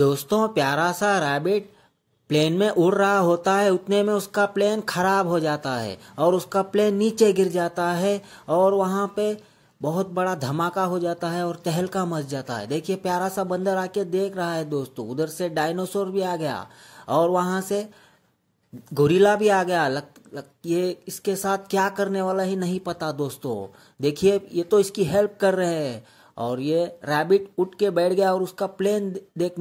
दोस्तों प्यारा सा रैबिट प्लेन में उड़ रहा होता है उतने में उसका प्लेन खराब हो जाता है और उसका प्लेन नीचे गिर जाता है और वहां पे बहुत बड़ा धमाका हो जाता है और तहलका मच जाता है देखिए प्यारा सा बंदर आके देख रहा है दोस्तों उधर से डायनासोर भी आ गया और वहां से गोरिल्ला भी आ गया लग, लग ये इसके साथ क्या करने वाला ही नहीं पता दोस्तों देखिए ये तो इसकी हेल्प कर रहे हैं और ये रैबिट उठ के बैठ गया और उसका प्लेन देखने